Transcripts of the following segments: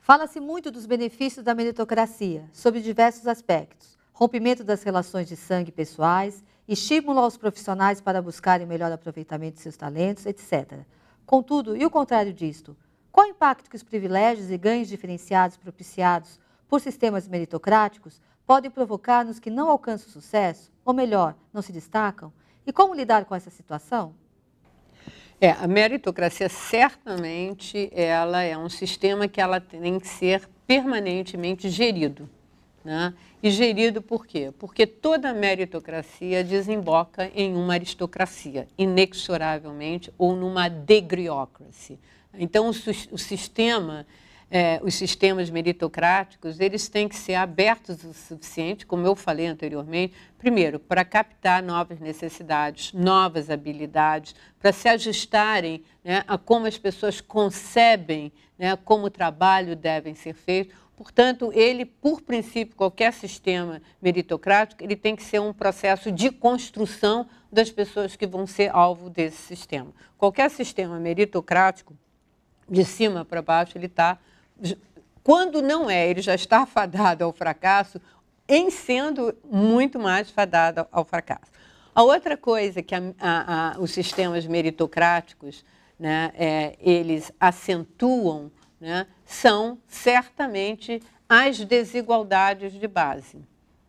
Fala-se muito dos benefícios da meritocracia, sob diversos aspectos rompimento das relações de sangue pessoais, estímulo aos profissionais para buscarem o melhor aproveitamento de seus talentos, etc. Contudo, e o contrário disto? Qual o impacto que os privilégios e ganhos diferenciados propiciados por sistemas meritocráticos podem provocar nos que não alcançam sucesso, ou melhor, não se destacam? E como lidar com essa situação? É, a meritocracia certamente ela é um sistema que ela tem que ser permanentemente gerido. Né? E gerido por quê? Porque toda meritocracia desemboca em uma aristocracia, inexoravelmente, ou numa degriocracy. Então, o, o sistema é, os sistemas meritocráticos, eles têm que ser abertos o suficiente, como eu falei anteriormente, primeiro, para captar novas necessidades, novas habilidades, para se ajustarem né, a como as pessoas concebem né, como o trabalho deve ser feito. Portanto, ele, por princípio, qualquer sistema meritocrático, ele tem que ser um processo de construção das pessoas que vão ser alvo desse sistema. Qualquer sistema meritocrático, de cima para baixo, ele está quando não é, ele já está fadado ao fracasso, em sendo muito mais fadado ao fracasso. A outra coisa que a, a, a, os sistemas meritocráticos, né, é, eles acentuam, né, são certamente as desigualdades de base.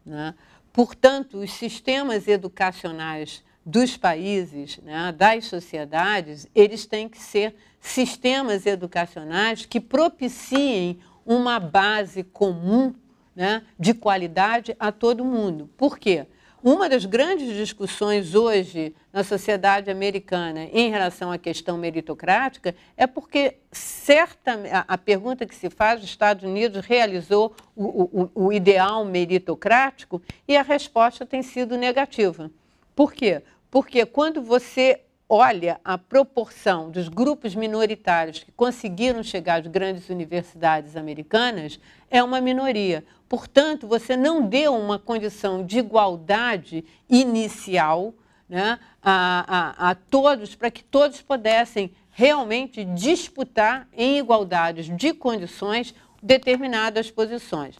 Né? Portanto, os sistemas educacionais dos países, né, das sociedades, eles têm que ser sistemas educacionais que propiciem uma base comum né, de qualidade a todo mundo. Por quê? Uma das grandes discussões hoje na sociedade americana em relação à questão meritocrática é porque certa, a, pergunta que se faz, os Estados Unidos realizou o, o, o ideal meritocrático e a resposta tem sido negativa. Por quê? Porque quando você olha a proporção dos grupos minoritários que conseguiram chegar às grandes universidades americanas, é uma minoria. Portanto, você não deu uma condição de igualdade inicial né, a, a, a todos, para que todos pudessem realmente disputar em igualdades de condições determinadas posições.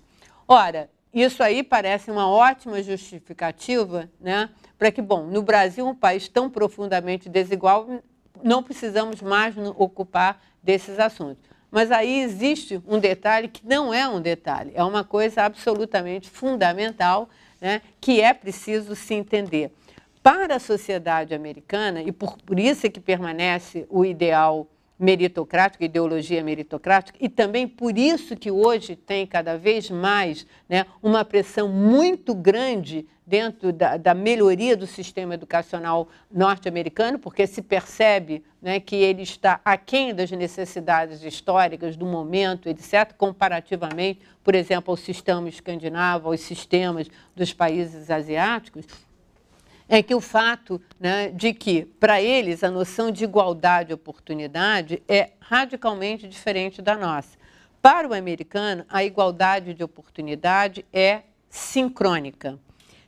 Ora, isso aí parece uma ótima justificativa né, para que, bom, no Brasil, um país tão profundamente desigual, não precisamos mais ocupar desses assuntos. Mas aí existe um detalhe que não é um detalhe, é uma coisa absolutamente fundamental né, que é preciso se entender. Para a sociedade americana, e por, por isso é que permanece o ideal meritocrática, ideologia meritocrática, e também por isso que hoje tem cada vez mais né, uma pressão muito grande dentro da, da melhoria do sistema educacional norte-americano, porque se percebe né, que ele está aquém das necessidades históricas do momento, etc., comparativamente, por exemplo, ao sistema escandinavo, aos sistemas dos países asiáticos é que o fato né, de que, para eles, a noção de igualdade e oportunidade é radicalmente diferente da nossa. Para o americano, a igualdade de oportunidade é sincrônica.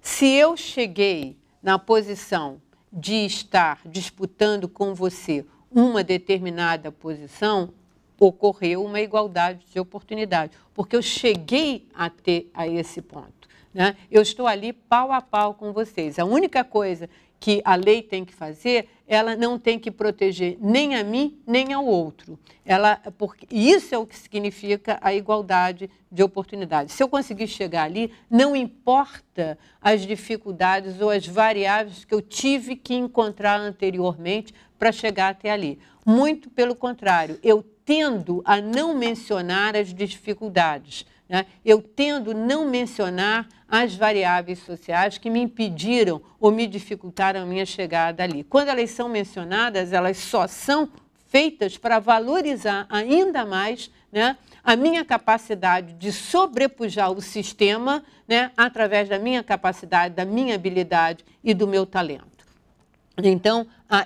Se eu cheguei na posição de estar disputando com você uma determinada posição, ocorreu uma igualdade de oportunidade, porque eu cheguei a ter a esse ponto. Né? Eu estou ali pau a pau com vocês. A única coisa que a lei tem que fazer, ela não tem que proteger nem a mim nem ao outro. Ela, porque isso é o que significa a igualdade de oportunidades. Se eu conseguir chegar ali, não importa as dificuldades ou as variáveis que eu tive que encontrar anteriormente para chegar até ali. Muito pelo contrário, eu tendo a não mencionar as dificuldades né, eu tendo não mencionar as variáveis sociais que me impediram ou me dificultaram a minha chegada ali. Quando elas são mencionadas, elas só são feitas para valorizar ainda mais né, a minha capacidade de sobrepujar o sistema né, através da minha capacidade, da minha habilidade e do meu talento. Então, a, a,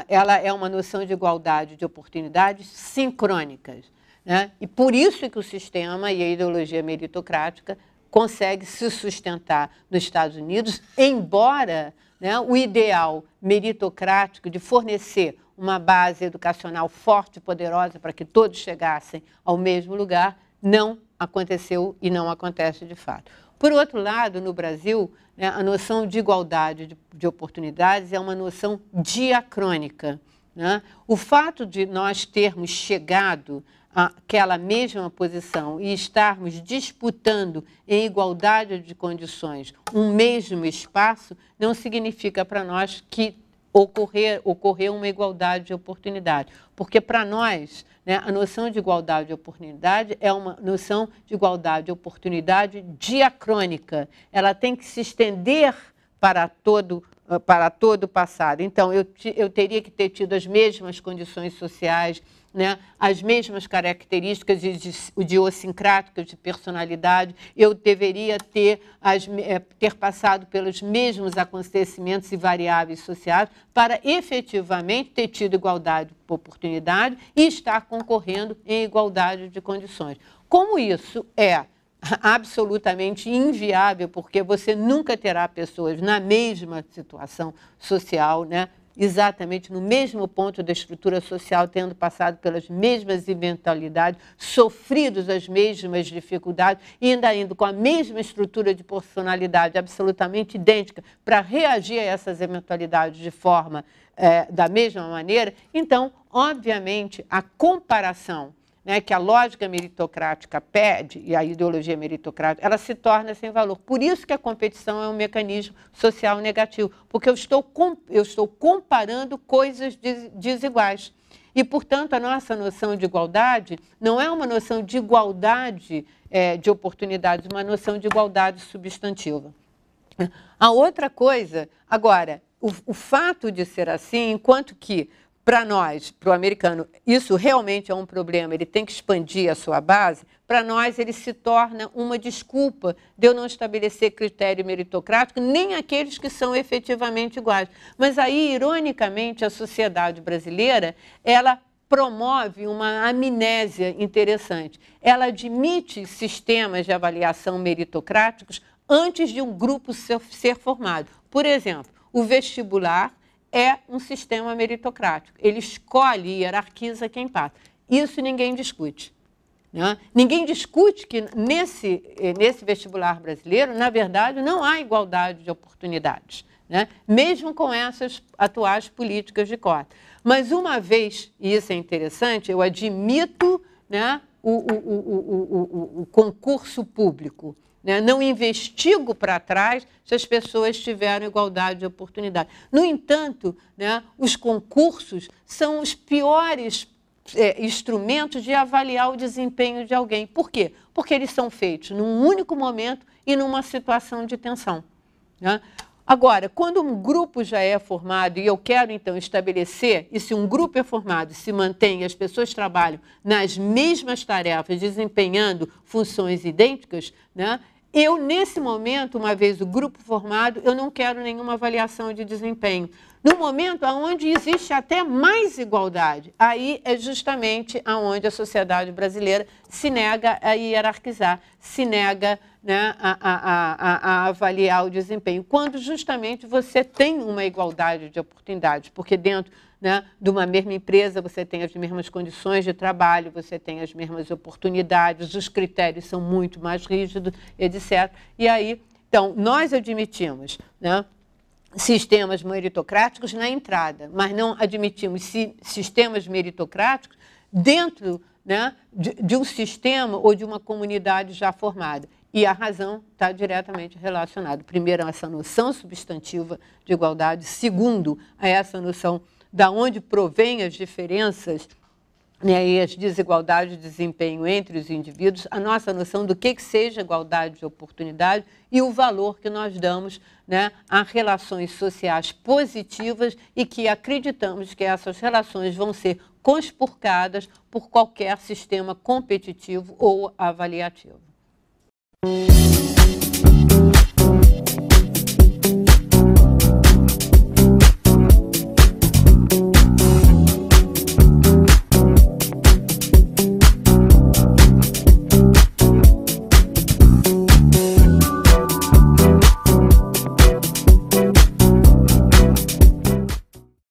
a, ela é uma noção de igualdade de oportunidades sincrônicas. Né? E por isso é que o sistema e a ideologia meritocrática consegue se sustentar nos Estados Unidos, embora né, o ideal meritocrático de fornecer uma base educacional forte e poderosa para que todos chegassem ao mesmo lugar não aconteceu e não acontece de fato. Por outro lado, no Brasil, né, a noção de igualdade de, de, oportunidades é uma noção diacrônica. Né? O fato de nós termos chegado aquela mesma posição e estarmos disputando em igualdade de condições um mesmo espaço, não significa para nós que ocorrer, ocorreu uma igualdade de oportunidade. Porque para nós, né, a noção de igualdade de oportunidade é uma noção de igualdade de oportunidade diacrônica. Ela tem que se estender para todo ah, para todo o passado. Então, eu, eu teria que ter tido as mesmas condições sociais, né, as mesmas características idiosincráticas de personalidade, eu deveria ter, as, eh, ter passado pelos mesmos acontecimentos e variáveis sociais para efetivamente ter tido igualdade de oportunidade e estar concorrendo em igualdade de condições. Como isso é absolutamente inviável, porque você nunca terá pessoas na mesma situação social, né? exatamente no mesmo ponto da estrutura social, tendo passado pelas mesmas eventualidades, sofridos as mesmas dificuldades, e ainda indo com a mesma estrutura de personalidade absolutamente idêntica para reagir a essas eventualidades de forma é, da mesma maneira, então, obviamente, a comparação né, que a lógica meritocrática pede e a ideologia meritocrática, ela se torna sem valor. Por isso que a competição é um mecanismo social negativo, porque eu estou, eu estou comparando coisas desiguais. E, portanto, a nossa noção de igualdade não é uma noção de igualdade é, de oportunidades, uma noção de igualdade substantiva. A outra coisa, agora, o, o fato de ser assim, enquanto que para nós, para o americano, isso realmente é um problema, ele tem que expandir a sua base, para nós ele se torna uma desculpa de eu não estabelecer critério meritocrático, nem aqueles que são efetivamente iguais. Mas aí, ironicamente, a sociedade brasileira, ela promove uma amnésia interessante. Ela admite sistemas de avaliação meritocráticos antes de um grupo ser formado. Por exemplo, o vestibular é um sistema meritocrático. Ele escolhe e hierarquiza quem passa. Isso ninguém discute. Né? Ninguém discute que nesse, eh, nesse vestibular brasileiro, na verdade, não há igualdade de oportunidades, né? mesmo com essas atuais políticas de cota. Mas uma vez, e isso é interessante, eu admito né, o, o, o, o concurso público né? Não investigo para trás se as pessoas tiveram igualdade de oportunidade. No entanto, né, os concursos são os piores é, instrumentos de avaliar o desempenho de alguém. Por quê? Porque eles são feitos num único momento e numa situação de tensão. Né? Agora, quando um grupo já é formado e eu quero então estabelecer, e se um grupo é formado, se mantém, as pessoas trabalham nas mesmas tarefas, desempenhando funções idênticas, né, eu, nesse momento, uma vez o grupo formado, eu não quero nenhuma avaliação de desempenho. No momento onde existe até mais igualdade, aí é justamente aonde a sociedade brasileira se nega a hierarquizar, se nega a né, a, a, a, a, avaliar o desempenho, quando justamente você tem uma igualdade de oportunidades, porque dentro né, de uma mesma empresa você tem as mesmas condições de trabalho, você tem as mesmas oportunidades, os critérios são muito mais rígidos, etc. E aí, então, nós admitimos né, sistemas meritocráticos na entrada, mas não admitimos si, sistemas meritocráticos dentro né, de, de, um sistema ou de uma comunidade já formada. E a razão está diretamente relacionada, primeiro, a essa noção substantiva de igualdade, segundo, a essa noção da onde provém as diferenças né, e as desigualdades de desempenho entre os indivíduos, a nossa noção do que, que seja igualdade de oportunidade e o valor que nós damos né, a relações sociais positivas e que acreditamos que essas relações vão ser conspurcadas por qualquer sistema competitivo ou avaliativo. Thank you.